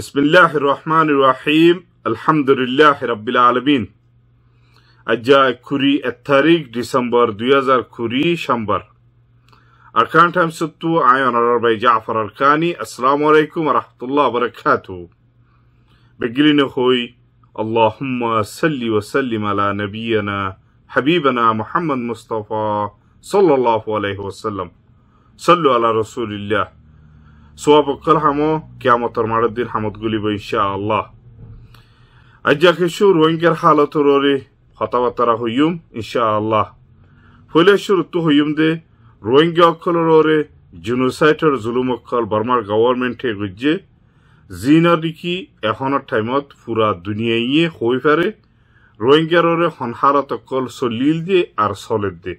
بسم الله الرحمن الرحيم الحمد لله رب العالمين أجا كوري التاريك ديسمبر كوري شمبر أركان تام ستو عيون الربي جعفر أركاني السلام عليكم ورحمة الله وبركاته بقلنا خوي اللهم صل وسلم على نبينا حبيبنا محمد مصطفى صلى الله عليه وسلم صلوا على رسول الله সব অকল হামো কিয়ামতর মারদ্দিন হামত গুলিব ইনশা আল্লাহ আজ্যা কিছু রোহিঙ্গার হালতর ওরে হতাবতারা হইম ইনশা আল্লাহ ফুলেশ্বর তু হইম দে রোহিঙ্গা অক্ষলর ওরে জুনুসাইটর জুলুম অক্ষল বর্মার গভর্নমেন্টে গুজ্জে জিনা দেখি এখনের টাইমত পুরা দুনিয়াইয়ে হই ফারে রোহিঙ্গার ওরে হনহারত অকল চলিল দে আর চলের দেয়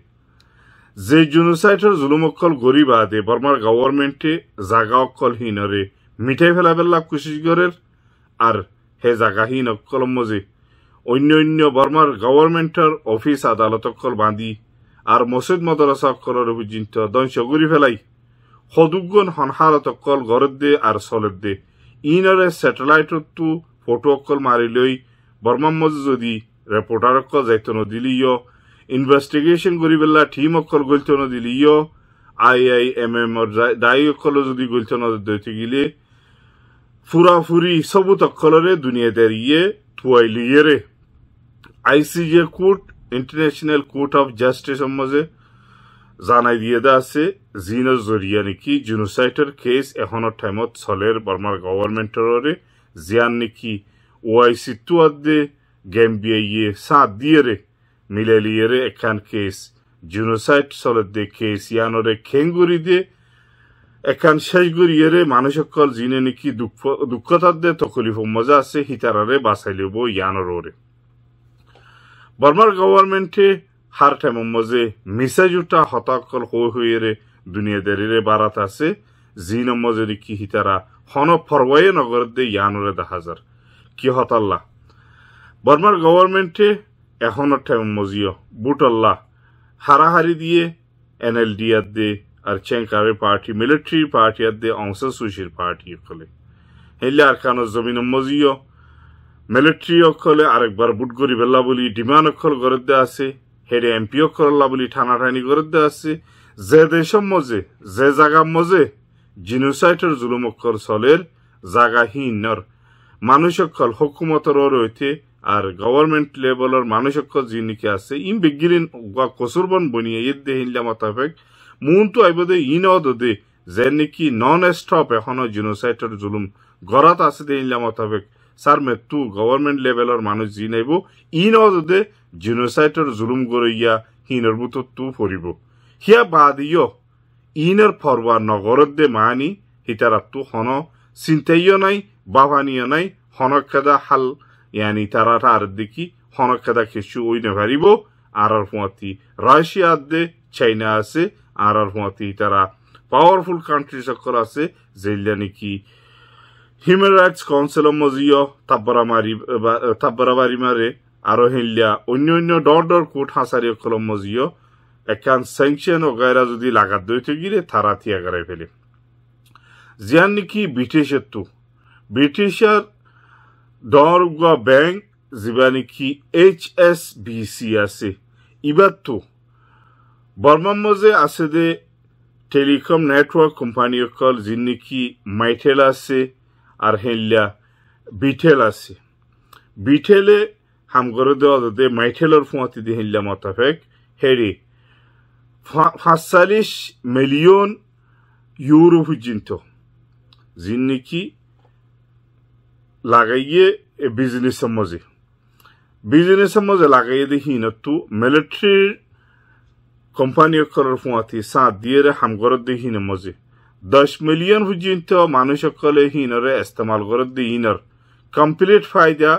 যে জুনুচাইটৰ অকল গৰিবা দে বৰ্মাৰ গভৰ্ণমেণ্টে জাগা অকল হীনৰে মিঠাই ফেলা পেলা কোচিছ কৰে আৰু হে জাগাহীন অকল মজে অন্য অন্য বৰ্মাৰ গভৰ্ণমেণ্টৰ অফিচ আদালতকল বান্ধি আৰু মছুদ মদৰাছা অকলৰ অভিযন্ত দংশ কৰি পেলাই সদুগুণ সন্সাৰত অকল গড়ত দে আৰু চলত দে ইনৰে ছেটেলাইটতো ফটো অকল মাৰি লৈ বৰ্মাৰ মজে যদি ৰেপৰ্টাৰক দায়িত্ব নদিলেও ইনভেস্টিগেশন করি পেলা ঠিম অক্ষর গলছ ইয় আই আই এম এম দায়ী অক্ষর যদি গলছ নদী গিলে ফুরি সবু দুনিয়া দুনিয়াতে ইয়ে লিয়ে রে ICJ court international court of justice মাঝে জানাই দিয়ে দা আছে জিনর জরিয়া নাকি জুনোসাইটর কেস এখনের টাইমত সলের বর্মার গভর্নমেন্টরে জিয়ান নাকি ওআইসি টু আদে গেম বিয়ে সাথ দিয়ে রে mileli yeri ekan kes genocide সলের দে কেস ইয়ানরে খেঙ্গুরি দে একান শেষগুর ইয়েরে মানুষকল জিনে নাকি দুঃখতার দে তকলিফ মজা আছে হিতারারে বাসাইলিব ইয়ানর ওরে বর্মার গভর্নমেন্টে হার টাইম মজে মিসা জুটা হতাকল হয়ে হয়ে দুনিয়া দেরিরে বারাত আছে জিন মজে নাকি হিতারা হন ফরওয়ে নগর দে ইয়ানরে দাহাজার কি হতাল্লা বর্মার গভর্নমেন্টে এখনও ঠেম মজিও বুটল্লা হারাহারি দিয়ে এনএলডি আর দে আর চেঙ্কারের পার্টি মিলিটারি পার্টি আর দে অংসা সুশির পার্টি খোলে হেলে আর খানো জমিন মজিও মিলিটারি অক্ষলে আরেকবার বুট করি বেলা বলি ডিমান্ড অক্ষর গড়ে দেওয়া আছে হেডে এমপি অক্ষরল্লা বলি ঠানাঠানি গড়ে দেওয়া আছে যে দেশম মজে যে জাগা মজে জিনোসাইটের জুলুম অক্ষর সলের জাগা হিনর মানুষ অক্ষর হকুমতর রয়েছে আর গভর্নমেন্ট লেভেলর মানুষক যিনিকে আছে ইন বেগিরিন কসুরবন বনিয়ে ঈদ দে হিনলা মোতাবেক মুনতু আইবদে ইন দে যে নেকি নন স্টপ এখনো জিনোসাইটর জুলুম গড়ত আছে দে হিনলা মোতাবেক স্যার মেতু গভর্নমেন্ট লেভেলর মানুষ যি নাইব ইন দে জিনোসাইটর জুলুম গড়ইয়া হিনর মতো তু ফরিব হিয়া বাদ ইয় ইনর ফরওয়া নগরত দে মানি হিতারাত্তু হন চিন্তাইও নাই বাভানীয় নাই হনক্ষেদা হাল يعني ترى تاردكي هنكذا كشو وين غريبو عرر فواتي راشيا دي تشاينا اسي عرر فواتي ترى powerful country সকল আছে যেগুলা নাকি হিউম্যান রাইটস কাউন্সিল মজিও তাব্বরা মারি তাব্বরা বাড়ি মারে আরো হিল্লা অন্য অন্য ডর ডর কোট হাসারি সকল মজিও একান স্যাংশন ও গায়রা যদি লাগাত দইতে গিরে তারা তিয়াগারে ফেলে জিয়ান নাকি ব্রিটিশের তু ব্রিটিশার Donruga Bank zibaniki এইচ ase বি বর্মামজে আছে আছে দে টেলিকম নেটওয়ার্ক কোম্পানি অকল যিনিকি মাইথেল আছে আর হেল্লা বিঠেল আছে বিঠেলে হামগরে দেওয়া যাতে মাইথেলর ফুঁয়াতি দিয়ে হেল্লা মোতাবেক হেরি পাঁচচল্লিশ মিলিয়ন ইউরো পর্যন্ত যিনিকি লাগাইয়ে বিজনেছৰ মাজে বিজনেছৰ মাজে লাগাই দেহিনতো মিলিটাৰীৰ কোম্পানী অকলৰ ফুৱাতি চাহ দিয়েৰে হামগৰত দেহিন মাজে দহ মিলিয়ন পৰ্যন্ত মানুহসকলে হীনৰে ইস্তেমাল কৰত দি হীনৰ কমপ্লিট ফাইদা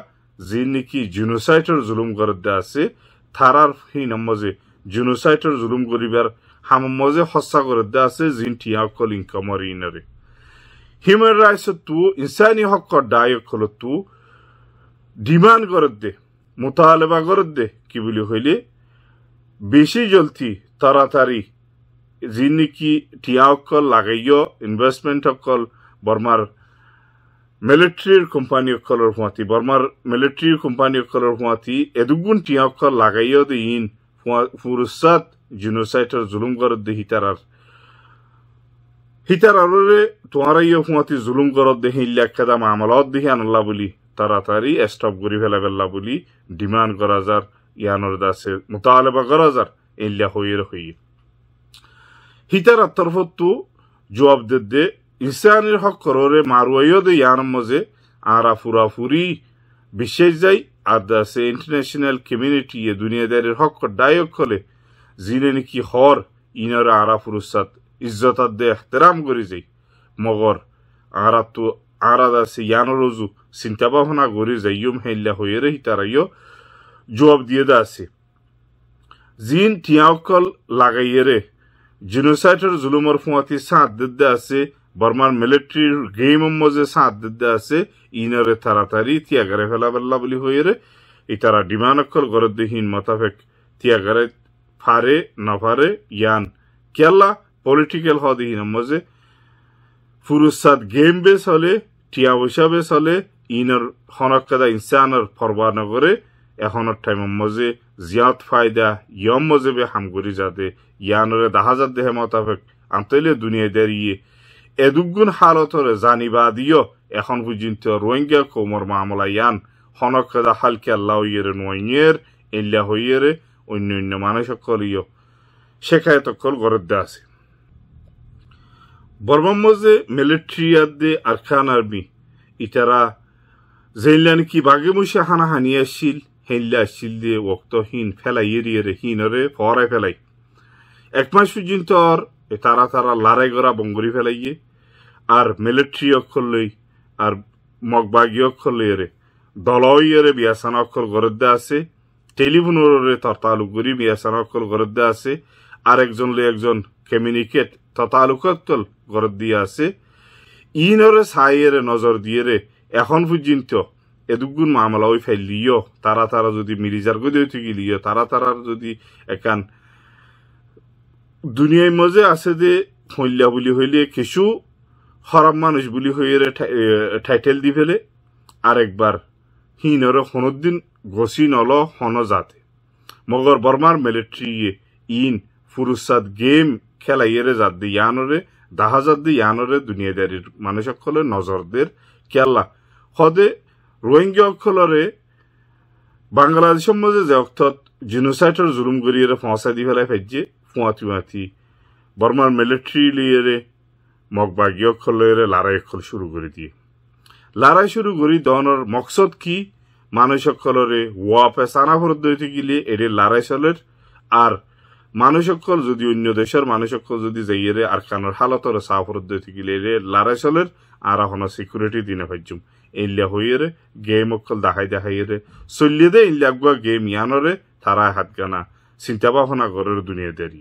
যি নেকি জুনোচাইটৰ জুলুম কৰত দিয়া আছে থাৰাৰ হীন মাজে জুনোচাইটৰ জুলুম কৰিবাৰ হাম মাজে সঁচা কৰত দিয়া আছে যিন ঠিয়াসকল ইনকামৰ হীনৰে হিউমেন ৰাইটছতো ইনচানী হকৰ দায়কলতো ডিমাণ্ড কৰত দে মোতালবা কৰত দে কি বুলি কলি বেছি জলথি তাৰাতাৰি যি নেকি ঠিয়াসকল লাগিয় ইনভেষ্টমেণ্টসকল বৰ্মাৰ মিলিট্ৰীৰ কোম্পানীসকলৰ হোৱাতি বৰ্মাৰ মিলিট্ৰীৰ কোম্পানীসকলৰ হোৱাতি এদুগুণ ঠিয়াসকল লাগিয় দে ইন ফুৰুচাত জুনচাইটৰ জুলুম কৰত দে সীতাৰাৰ হিতার আলোরে তোমারা ইয়ে ফুঁয়াতি জুলুম করত দেখি লেখা মামলাত দেখি আনলা বলি তাড়াতাড়ি স্টপ করি ফেলা গেল্লা বলি ডিমান্ড করা যার ইয়ানোর দাসে মোতালেবা করা যার ইল্লা হইয়ের হইয়ে হিতার তরফত জবাব দে দে ইনসানের হক কররে মারুয়াইও দে ইয়ান মজে আরা ফুরি বিশেষ যাই আর দাসে ইন্টারন্যাশনাল কমিউনিটি এ দুনিয়াদারের হক ডায়ক হলে জিনে নাকি হর ইনর আরা ফুরুসাত ইজ্জতাত দেহ এহতেরাম করি যাই মগর আঁরাতু আঁরাদ আছে ইয়ানো রোজু চিন্তা ভাবনা করি যাইম হেল্লা হয়ে রে তারাইও জবাব দিয়ে দা আছে জিন টিয়াকল লাগাইয়ে রে জিনোসাইটের জুলুমর ফুঁয়াতি সাঁত দিতে আছে বর্মার মিলিটারির গেম মজে সাঁত দিতে আছে ইনরে তাড়াতাড়ি তিয়াগারে ফেলা বেল্লা বলি হয়ে রে ইতারা ডিমানক্ষর গরদ্দিহীন মোতাবেক তিয়াগারে ফারে না ফারে ইয়ান কেলা পলিটিক্যাল হওয়া দেখি না মজে ফুরুসাদ গেম বেস হলে টিয়া পয়সা বেস হলে ইনার হনকাদা ইনসানার ফরবা নগরে এখনর টাইম মজে জিয়াত ফায়দা ইয়ম মজেবে হামগুরি যাতে ইয়ানরে যাত দেহে মোতাবেক আন্তলে দুনিয়া দাঁড়িয়ে এদুগুণ হালতরে জানিবা দিও এখন পর্যন্ত রোহিঙ্গা কৌমর মামলা ইয়ান হনকাদা হালকে আল্লাহ ইয়ের নইয়ের এল্লা হইয়ের অন্য অন্য মানুষ সকল ইয় শেখায় তকল গরদ্দা আছে বর্মাম যে মিলিটারি দে আরখান আর্মি ইটারা যেইলা নাকি বাগে মশে হানা হানি আসছিল হেল্লা আসছিল দিয়ে হিন ফেলাই এরিয়ে হিনরে ফরে ফেলাই এক মাস পর্যন্ত আর তারা তারা লড়াই করা বঙ্গরি ফেলাইয়ে আর মিলিট্রি অক্ষর লই আর মগবাগি অক্ষর লই রে দলইয়েরে বিয়াসান অক্ষর গরদ্দা আছে টেলিফোনরে তার তালুক গরি বিয়াসান অক্ষর গরদ্দা আছে আর একজন লই একজন কমিউনিকেট তাতালুকাত্তল গরত দিয়ে আছে ইনরে সাইয়েরে নজর দিয়েরে এখন পর্যন্ত এদুগুণ মামলা ওই লিও তারা তারা যদি মিরিজার গদি হইতে লিও তারা তারা যদি একান দুনিয়ায় মজে আছে যে হইলা বুলি হইলে কিছু হরাম মানুষ বুলি হইয়ে ঠাইটেল দি ফেলে আরেকবার হিনরে হনদিন ঘষি নল হন যাতে মগর বর্মার মিলিটারি ইন ফুরুসাদ গেম খেলাইয়েরে জাদ্দি ইয়ানরে দাহা জাদ্দি ইয়ানরে দুনিয়াদারির মানুষ সকলে নজরদের খেলা হদে রোহিঙ্গা অক্ষলরে বাংলাদেশ মধ্যে যে অর্থাৎ জিনোসাইটর জুলুম গরিয়ে ফঁসা দি ফেলায় ফেজে ফুঁয়াতি ফুঁয়াতি বর্মার মিলিটারি লিয়ে মগবাগি অক্ষলেরে লড়াই অক্ষল শুরু করে দিয়ে লড়াই শুরু করি দনের মকসদ কি মানুষ সকলরে ওয়াপে সানা ফরদ হইতে গিলে এডে চলের আর মানুহসকল যদি অন্য দেশৰ মানুহসকল যদি যাইয়েৰে আৰকানৰ হালতৰে চাহ ফৰদ্দ থাকিলেৰে আর আৰাহনৰ চিকিউৰিটি দিনে ভাজ্যুম এলিয়া হৈয়েৰে গেম অকল দাহাই চলিয়ে দে ইলিয়াক গোৱা গেম ইয়ানৰে তারা হাত গানা চিন্তা ভাবনা ঘৰৰ দুনিয়া দেৰি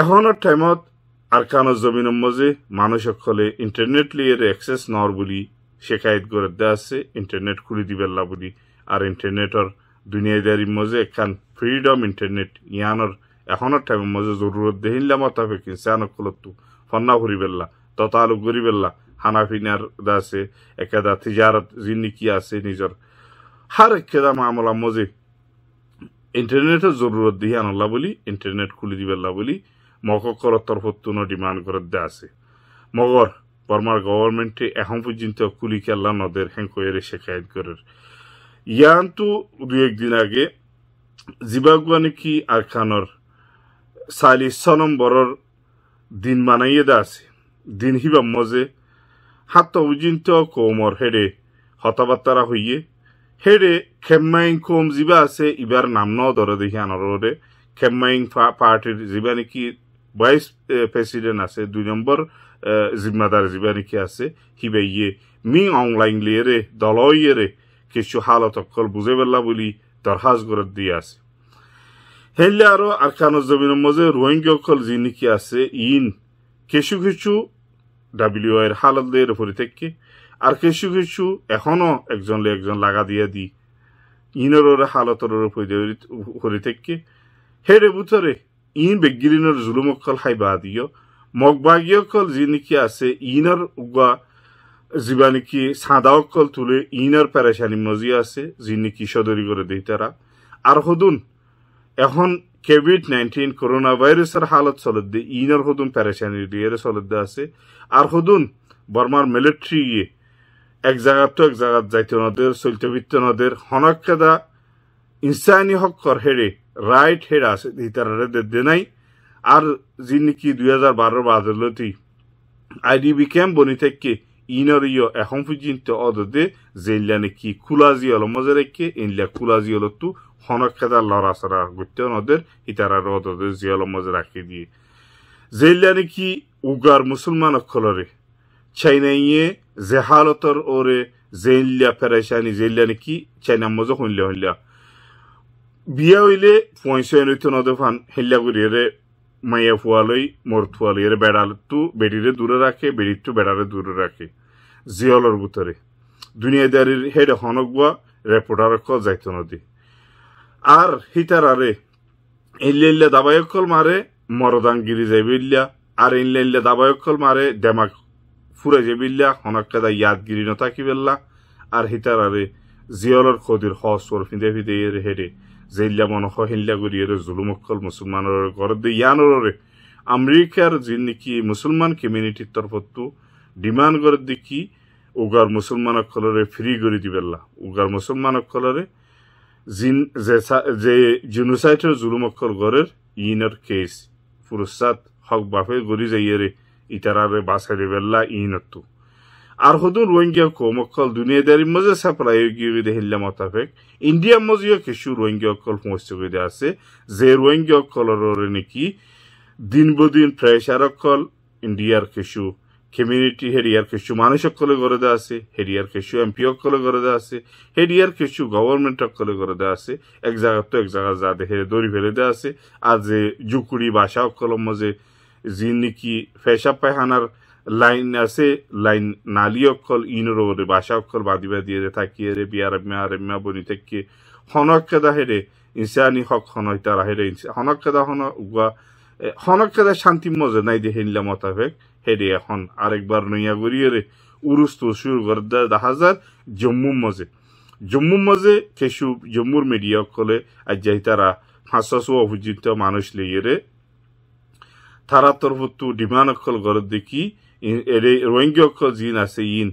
এখনৰ টাইমত আৰকানৰ জমিনৰ মজে মানুহসকলে ইণ্টাৰনেট লিয়েৰে এক্সেছ নৰ বুলি শেখায়ত দেওয়া আছে ইণ্টাৰনেট খুলি দিবেলা বুলি আৰু ইণ্টাৰনেটৰ dunyadari মজে এখান ফ্রিডম ইন্টারনেট ইয়ানোর এখনো টাইম মজে জরুরত দেহিল্লা মোতাবেক ইনসান কলত্তু ফন্না ঘুরিবেল্লা ততালু ঘুরিবেল্লা হানাফিনার আছে একেদা তিজারত জিন্দিকি আছে নিজের হার একদা মামলা মজে ইন্টারনেটের জরুরত দিয়ে আনলা বলি ইন্টারনেট খুলি দিবেলা বলি মককর তরফতুন ডিমান্ড করে দে আছে মগর বর্মার গভর্নমেন্টে এখন পর্যন্ত কুলি খেলা নদের হেঁকোয়ের শেখায়ত করার ইয়ানটো দুই একদিন আগে জীৱাগুৱানিকী আখানৰ চাল্লিছ নম্বৰৰ দিন মানাই এদা আছে দিন শিৱাম মজে সাত অভিজিন্ত কৌমৰ হেৰে হতবাৰ্তাৰা হৈয়ে হেৰে খেমমাইং কৌম যিবা আছে ইবাৰ নাম ন দৰে দেখি আনৰৰে খেমমাইং পাৰ্টিৰ যিবা নেকি ভাইচ প্ৰেচিডেণ্ট আছে দুই নম্বৰ জিম্মাদাৰ যিবা নেকি আছে সিবাইয়ে মিং অংলাইন লিয়েৰে দলয়েৰে কিছু হালত অকল বুঝে পেলা বলি দরখাস্ত করে দিয়ে আছে হেলে আরো আরখানোর জমিনের মধ্যে রোহিঙ্গা অক্ষর যি নাকি আছে ইন কিছু কিছু ডাব্লিউ এর হালত দিয়ে উপরে থেকে আর কিছু কিছু এখনো একজন একজন লাগা দিয়া দি ইনের হালতর উপরে থেকে হেরে বুথরে ইন বেগিরিনের জুলুমকল হাইবা দিও মগবাগিয়কল যি নাকি আছে ইনৰ উগা জিবানিকি সাদা অকল তুলে ইনার প্যারেশানি মজি আছে যিনি সদরি করে দিই তারা আর হদুন এখন কোভিড নাইন্টিন করোনা ভাইরাসের হালত চলত দিয়ে ইনার হদুন প্যারেশানি দিয়ে চলত দিয়ে আছে আর হদুন বর্মার মিলিটারি গিয়ে এক জায়গার তো এক জায়গার যাইতে নদের চলতে বিত্ত নদের হনকেদা ইনসানি হকর হেড়ে রাইট হেড়া আছে তারা দে নাই আর যিনি কি দুই হাজার বারোর বাদলতি আইডিবি ক্যাম্প বনি থেকে ইনারি এখন পর্যন্ত অদতে জেলিয়া নাকি কুলাজি অল মজে রেখে এনলিয়া কুলাজি অল তু হনকেদার লড়া সরা গুতে নদের হিতারার অদতে জিয়ল মজে রাখি দিয়ে জেলিয়া নাকি উগার মুসলমান অক্ষলরে চাইনাইয়ে জেহালতর ওরে জেলিয়া ফেরাইশানি জেলিয়া নাকি চাইনা মজে হইলে হইলিয়া বিয়া হইলে পয়সা এনে নদে ফান হেলিয়া করিয়ে মাইয়া ফুয়ালই মোর এর বেড়াল তু বেড়িরে দূরে রাখে বেড়ির তু বেড়ারে দূরে রাখে জিয়লর গুতরে দুনিয়াদারির হেড হনগুয়া রেপোর্টার ক যাইত নদী আর হিতার আরে ইল্লা দাবায়কল মারে মরদানগিরি যাইবিল্লা আর ইল্লা ইল্লা দাবায়কল মারে ডেমাক ফুরে যাইবিল্লা হনকাদা ইয়াদগিরি নথাকিবেল্লা আর হিতার আরে জিয়লর খদির হস ওর ফিঁদে ফিঁদে হেডে জেলিয়া মন সহিলা কৰি এৰে জুলুম অকল মুছলমানৰ গৰ দে ইয়ানৰৰে আমেৰিকাৰ যি নেকি মুছলমান কমিউনিটিৰ তৰফতো ডিমাণ্ড কৰে দে কি উগাৰ মুছলমানসকলৰে ফ্ৰী কৰি দিবলা উগাৰ মুছলমানসকলৰে জিন যে জুনুচাইটৰ জুলুম অকল গড়ৰ ইনৰ কেছ ফুৰচাত হক বাফে গৰি যায় ইটাৰাৰে বাছেৰে বেলা ইনতো আরহদুন রোহিঙ্গা কৌমকল দুনিয়া দারি মজে সাপ্লাই গিয়ে হিল্লা মোতাবেক ইন্ডিয়া মজিও কিছু রোহিঙ্গা অকল পৌঁছে আছে যে রোহিঙ্গা অকলরে নাকি দিন বদিন প্রেসার অকল ইন্ডিয়ার কিছু কমিউনিটি হেরিয়ার কিছু মানুষ অকলে গড়ে দেওয়া আছে হেরিয়ার কিছু এমপি অকলে গড়ে দেওয়া আছে হেরিয়ার কিছু গভর্নমেন্ট অকলে গড়ে দেওয়া আছে এক জায়গা তো এক জায়গা যা দেখে দড়ি ফেলে দেওয়া আছে আর যে জুকুড়ি বাসা অকলের মাঝে যিনি কি ফেসা পায়খানার লাইন আছে লাইন নালি অক্ষর ইনর ওরে বাসা অক্ষর বাঁধি বাঁধি এরে থাকি রে বিয়ার মেয়া রে মেয়া বনি থাকিয়ে হনকেদা হেরে ইনসানি হক হনকিতা রাহেরে হনকেদা হন গুয়া হনকেদা শান্তি মজা নাই দে হেনিলা মতাভেক হেরে এখন আরেকবার নইয়া গড়িয়ে রে উরুস তো সুর গর্দা দেখা যার জম্মু মজে জম্মু মজে কেসু জম্মুর মিডিয়া অক্ষলে আজ যাই তারা ফাঁসাস অভিজিত মানুষ লিয়ে রে তারা তরফ তো ডিমান অক্ষল গর্দে কি আছে ইন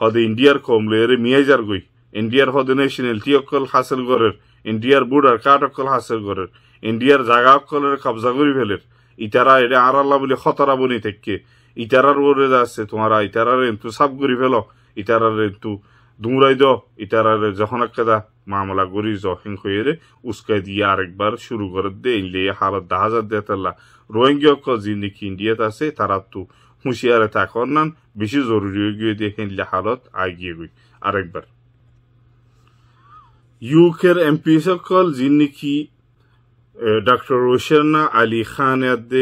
হদ ইন্ডিয়ার কমলের যার গই ইন্ডিয়ার হদে নেশনালিটি অকল হাসিল করের ইন্ডিয়ার বুডার কাঠ অকল হাসিল করের ইন্ডিয়ার জাগা অকলের কবজা করি ফেলের ইতারা এটা আর আল্লাহ বলে খতরা বনি থেকে ইতারার ওরে আছে তোমারা ইতারার এন্তু সাপ করি ফেল ইতারার এন্তু দুমরাই দ ইতারার যখন একটা মামলা করি জহিং হয়ে উস্কাই দিয়ে আরেকবার শুরু করে দে ইনলে হালত হাজার রোহিঙ্গি রোহিঙ্গিয়ক যে নাকি ইন্ডিয়াতে আছে তারা তো هوشیار تاخورنن بیشی ضروری که هن لحالات آگی گوی ارک بر یوکر ام پی سکال زینی کی علی خان یاد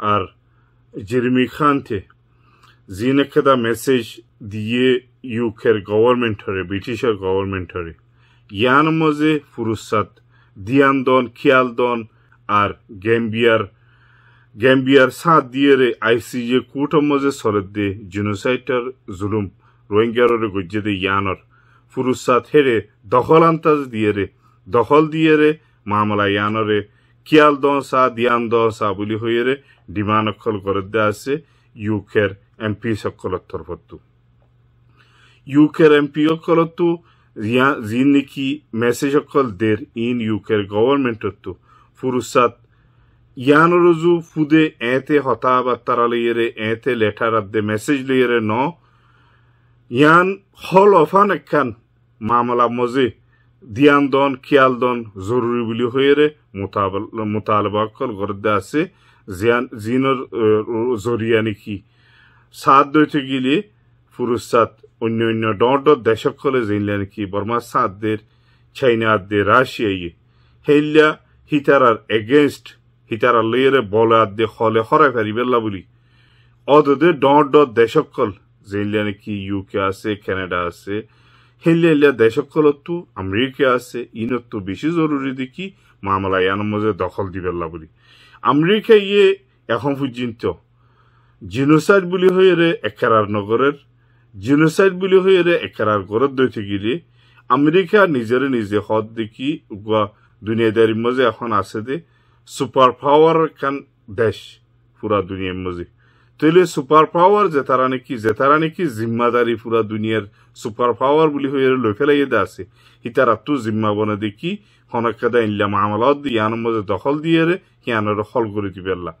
ار جرمی خان ته زینک کدا میسیج دیئے یوکر گورمنت ہرے بیٹیش گورنمنٹ ہرے یان مزے فرصت دیان دون کیال دون ار گیمبیر গ্যাম্বিয়ার সাত দিয়ে আইসিজে কুটম মজে সরদ দে জিনোসাইটার জুলুম রোহিঙ্গারে গজ্জে দে ইয়ানর ফুরুসাত হেরে দখল আন্তাজ দিয়ে দখল দিয়ে রে মামলা ইয়ানরে কিয়াল দহসা দিয়ান দহসা বলি হয়ে রে ডিমান অক্ষল করে দে আছে ইউকের এমপি সকলের তরফতু ইউকের এমপি অক্ষলতু জিন নাকি মেসেজ অকল দের ইন ইউকের গভর্নমেন্টতু ফুরুসাত ইয়ানরজু ফুদে এতে হতাবাত্তারা লইয়েরে এতে লেঠারাদ্দে মেসেজ লইয়েরে ন ইয়ান হল অফান একখান মামলা মজে দিয়ান দন খিয়াল দন জরুরি বুলি হইয়েরে মোতালবা কল গরদে আছে জিয়ান জিনর জরিয়া নেকি সাত দৈতে গিলি ফুরুসাত অন্য অন্য ডর ডর দেশকলে জিনলে নাকি বর্মা সাতদের চাইনাদের রাশিয়াই হেল্লা হিতারার এগেনস্ট হিতার আল্লাইয়ের বলে আদে হলে হরাই ফেরিবেল্লা বলি অদে ডট ডট দেশকল যেইলিয়া নাকি ইউকে আছে ক্যানাডা আছে হেলিয়া হেলিয়া তো আমেরিকা আছে তো বেশি জরুরি দেখি মামলা ইয়ান মজে দখল দিবেল্লা বলি আমেরিকা ইয়ে এখন পর্যন্ত জিনোসাইড বুলি হয়ে রে একার নগরের জিনোসাইড বুলি হয়ে রে একার গড়ত দই থেকে আমেরিকা নিজের নিজে হদ দেখি দুনিয়াদারির মজে এখন আছে দে সুপার পাওয়ার কান দেশ পুরা দুনিয়ার মাঝে তাহলে সুপার পাওয়ার যেতারা নাকি যেতারা নাকি জিম্মাদারি পুরা দুনিয়ার সুপার পাওয়ার বলে হয়ে লই ফেলাই দিয়ে আছে হিতারা তো জিম্মা বনে দেখি হনকাদা ইল্লা মামলাত ইয়ান মাঝে দখল দিয়ে হিয়ানের হল করে দিবেলা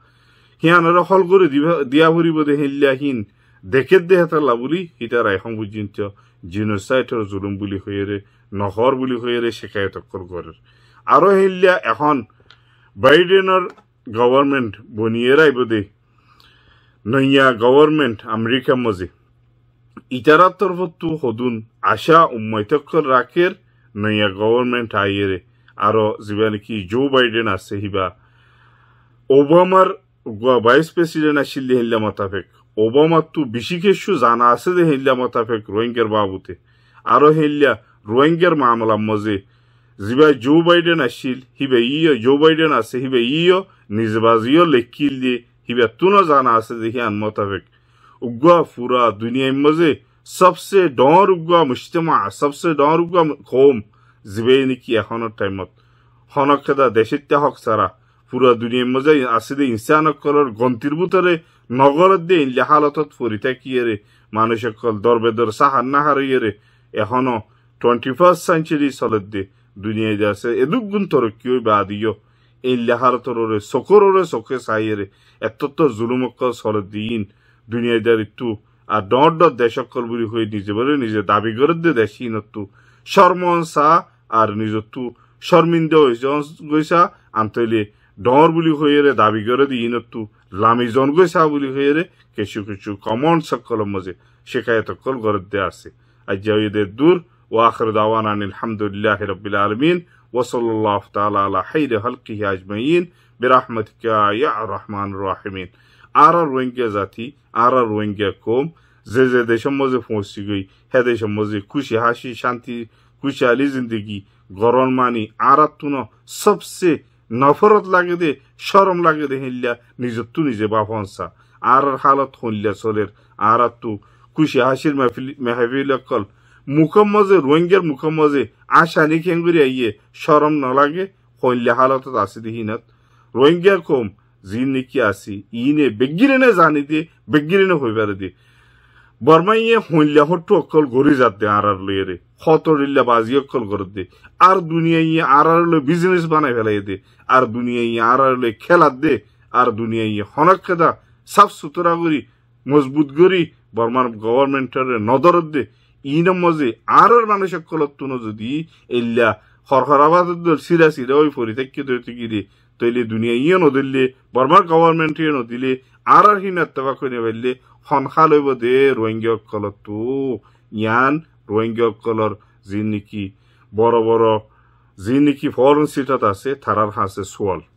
হিয়ানের হল করে দিয়া ভরিব দে হিল্লাহীন দেখে দেহে তালা বলি হিতার এখন পর্যন্ত জিনোসাইটের জুলুম বলি হয়ে নহর বলি হয়ে শেখায় তক্কর করে আরো হিল্লা এখন Bidener government boniyerai budi noya government Amerika mozi. İtarat tarafı hodun aşa ummaytakkar rakir noya government ayere aro zibaniki Joe Biden asehiba ওবামার ভাইস প্রেসিডেন্ট আসিল্লি হিল্লা মোতাফেক ওবামার তু বেশি কিছু জানা আছে যে হিল্লা মোতাফেক রোহিঙ্গার বাবুতে আরো হিল্লা রোহিঙ্গার মামলা মজে ziba Joe Biden ashil hibe iyo Joe Biden ase hibe iyo nizbaziyo lekildi hibe tuno zana ase dehi an mutafik ugwa fura dunya maze sabse dor ugwa mujtama sabse dor ugwa qom zibe niki ekhono taimot হনক খেদা দেশের হক সারা পুরা দুনিয়ার মজাই আছে দে ইনসানকলের গন্তির বুতরে নগরত দে ইনলে হালতত ফরি থাকিয়ে মানুষ সকল দরবেদর সাহার না হারিয়ে এখনো টোয়েন্টি ফার্স্ট সেঞ্চুরি চলত দে দুনিয়া আছে এদুক গুণ তরকি বা দিও এই লেহার তরে চকরে চকে সাইরে এত জুলুমক সর দিন দুনিয়া দিয়ার ইতু আর ডর ডর দেশকল বুলি হয়ে নিজে বলে নিজে দাবি করে দিয়ে দেশি নতু শর্ম সা আর নিজতু শর্মিন্দ গৈছা আন্তলি ডর বুলি হয়ে দাবি করে দিই নতু লামি জন গৈছা বুলি হয়ে কিছু কিছু কমন সকল মজে শেখায়তকল গরদ্দে আছে আজ যে দূর দূর ওয়াখর দাওয়ান আলহামদুলিল্লাহ রবিল আলমিন ওসল্লাহ তালা আল্লাহ হাইরে হলকি আজমাইন বিরাহমত ইয়া রহমান রাহমিন আর আর রোহিঙ্গা জাতি আর আর রোহিঙ্গা কোম যে যে দেশের মধ্যে পৌঁছি গই হে দেশের মধ্যে খুশি হাসি শান্তি খুশহালি জিন্দগি গরম মানি আর তুন সবসে নফরত লাগে দে শরম লাগে দে হিল্লা নিজের তু নিজে বাপনসা আর হালত হইল্লা চলের আর তু খুশি হাসির মেহফিল কল মুখম্মজে রোহিঙ্গার মুখম্মজে আশানি খেঙ্গুরিয়া ইয়ে সরম নলাগে কইলে হালত আসি দিহিনত রোহিঙ্গা কম জিন নিকি আসি বেগিরে নে জানি দিয়ে নে হইবার দি বর্মা ইয়ে হইলে হট্টু অকল ঘুরি যাতে আর আর লইয়ে রে হতরিল্লা বাজি অকল ঘর দে আর দুনিয়া ইয়ে আর আর লই বিজনেস বানাই ফেলাই দে আর দুনিয়া ইয়ে আর আর লই দে আর দুনিয়া ইয়ে হনক্ষেদা সাফ সুতরা করি মজবুত করি বর্মার গভর্নমেন্টের নদর দে ই নমজে আর মানুষ সকলত তুনো যদি এল্লা খরখরাবাদ সিরা সিরা ওই ফরি থাকি তো গিরে তৈলে দুনিয়া ইয়ে নদিলে বর্মার গভর্নমেন্ট ইয়ে নদিলে আর আর হীনাত্মা কইনে বললে সংখ্যা লইব দে রোহিঙ্গা সকলত তো ইয়ান রোহিঙ্গা সকলের যি নেকি বড় বড় যি নেকি ফরেন সিটত আছে থারার হাসে সোয়াল